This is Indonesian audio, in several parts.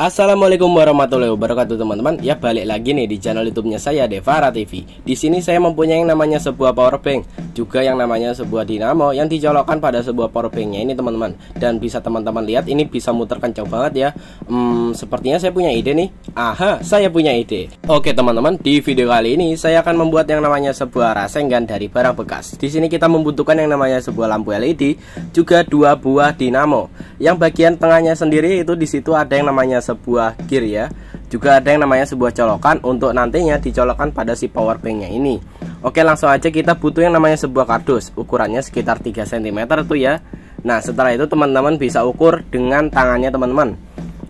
Assalamualaikum warahmatullahi wabarakatuh teman-teman. Ya balik lagi nih di channel YouTube-nya saya Devara TV. Di sini saya mempunyai yang namanya sebuah power bank juga yang namanya sebuah dinamo yang dicolokkan pada sebuah power powerbanknya ini teman-teman dan bisa teman-teman lihat ini bisa muter kencang banget ya hmm, sepertinya saya punya ide nih aha saya punya ide oke teman-teman di video kali ini saya akan membuat yang namanya sebuah rasengan dari barang bekas di sini kita membutuhkan yang namanya sebuah lampu LED juga dua buah dinamo yang bagian tengahnya sendiri itu di situ ada yang namanya sebuah gear ya juga ada yang namanya sebuah colokan untuk nantinya dicolokkan pada si power powerbanknya ini Oke langsung aja kita butuh yang namanya sebuah kardus Ukurannya sekitar 3 cm tuh ya Nah setelah itu teman-teman bisa ukur dengan tangannya teman-teman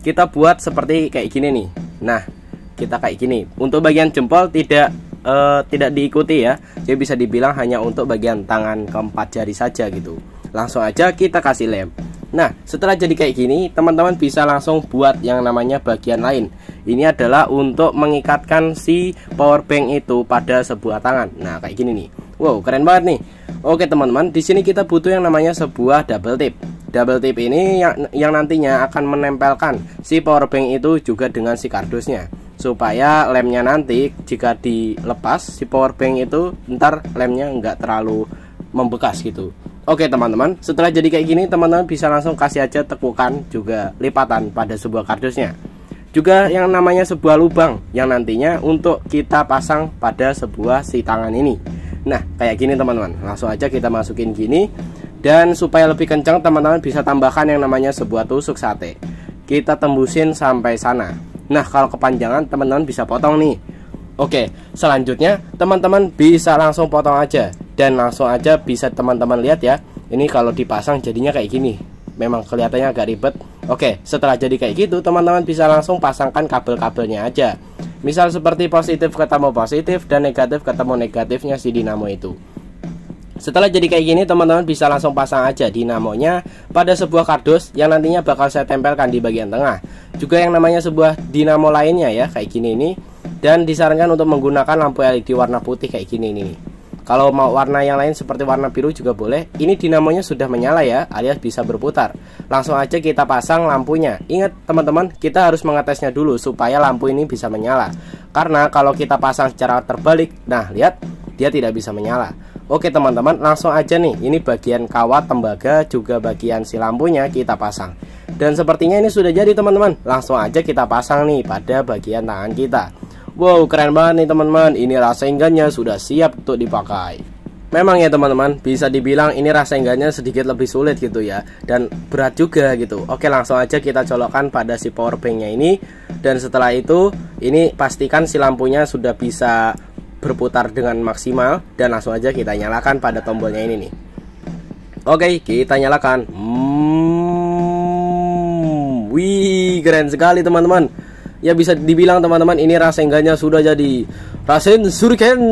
Kita buat seperti kayak gini nih Nah kita kayak gini Untuk bagian jempol tidak uh, tidak diikuti ya Jadi bisa dibilang hanya untuk bagian tangan keempat jari saja gitu Langsung aja kita kasih lem Nah, setelah jadi kayak gini, teman-teman bisa langsung buat yang namanya bagian lain. Ini adalah untuk mengikatkan si power bank itu pada sebuah tangan. Nah, kayak gini nih. Wow, keren banget nih. Oke, teman-teman, di sini kita butuh yang namanya sebuah double tip. Double tip ini yang yang nantinya akan menempelkan si power bank itu juga dengan si kardusnya supaya lemnya nanti jika dilepas si power bank itu ntar lemnya nggak terlalu membekas gitu Oke teman-teman, setelah jadi kayak gini teman-teman bisa langsung kasih aja tekukan juga lipatan pada sebuah kardusnya. Juga yang namanya sebuah lubang yang nantinya untuk kita pasang pada sebuah si tangan ini. Nah kayak gini teman-teman, langsung aja kita masukin gini dan supaya lebih kencang teman-teman bisa tambahkan yang namanya sebuah tusuk sate. Kita tembusin sampai sana. Nah kalau kepanjangan teman-teman bisa potong nih. Oke, selanjutnya teman-teman bisa langsung potong aja dan langsung aja bisa teman-teman lihat ya ini kalau dipasang jadinya kayak gini memang kelihatannya agak ribet oke setelah jadi kayak gitu teman-teman bisa langsung pasangkan kabel-kabelnya aja misal seperti positif ketemu positif dan negatif ketemu negatifnya si dinamo itu setelah jadi kayak gini teman-teman bisa langsung pasang aja dinamonya pada sebuah kardus yang nantinya bakal saya tempelkan di bagian tengah Juga yang namanya sebuah dinamo lainnya ya kayak gini ini Dan disarankan untuk menggunakan lampu LED warna putih kayak gini ini kalau mau warna yang lain seperti warna biru juga boleh. Ini dinamonya sudah menyala ya, alias bisa berputar. Langsung aja kita pasang lampunya. Ingat teman-teman, kita harus mengetesnya dulu supaya lampu ini bisa menyala. Karena kalau kita pasang secara terbalik, nah lihat, dia tidak bisa menyala. Oke teman-teman, langsung aja nih. Ini bagian kawat tembaga juga bagian si lampunya kita pasang. Dan sepertinya ini sudah jadi teman-teman. Langsung aja kita pasang nih pada bagian tangan kita. Wow, keren banget nih teman-teman. Ini rasa sudah siap untuk dipakai. Memang ya teman-teman, bisa dibilang ini rasa sedikit lebih sulit gitu ya Dan berat juga gitu Oke langsung aja kita colokkan pada si power banknya ini Dan setelah itu, ini pastikan si lampunya sudah bisa berputar dengan maksimal Dan langsung aja kita nyalakan pada tombolnya ini nih Oke, kita nyalakan hmm, Wih, keren sekali teman-teman ya bisa dibilang teman-teman ini rasengganya sudah jadi rasen suriken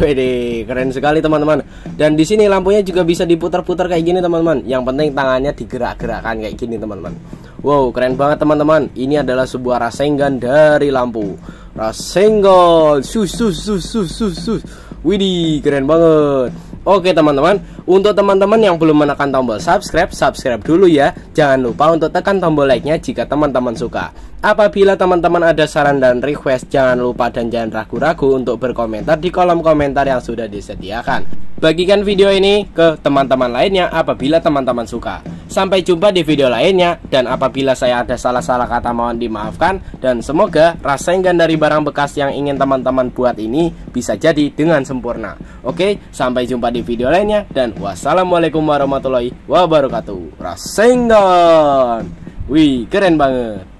Wede, keren sekali teman-teman dan di sini lampunya juga bisa diputar-putar kayak gini teman-teman yang penting tangannya digerak-gerakkan kayak gini teman-teman wow keren banget teman-teman ini adalah sebuah rasenggan dari lampu rasenggol sus sus sus sus sus widih keren banget Oke teman-teman, untuk teman-teman yang belum menekan tombol subscribe, subscribe dulu ya. Jangan lupa untuk tekan tombol like-nya jika teman-teman suka. Apabila teman-teman ada saran dan request, jangan lupa dan jangan ragu-ragu untuk berkomentar di kolom komentar yang sudah disediakan. Bagikan video ini ke teman-teman lainnya apabila teman-teman suka. Sampai jumpa di video lainnya dan apabila saya ada salah-salah kata mohon dimaafkan dan semoga rasa dari barang bekas yang ingin teman-teman buat ini bisa jadi dengan sempurna. Oke, sampai jumpa di video lainnya dan wassalamualaikum warahmatullahi wabarakatuh. Rasa enggan. Wih, keren banget.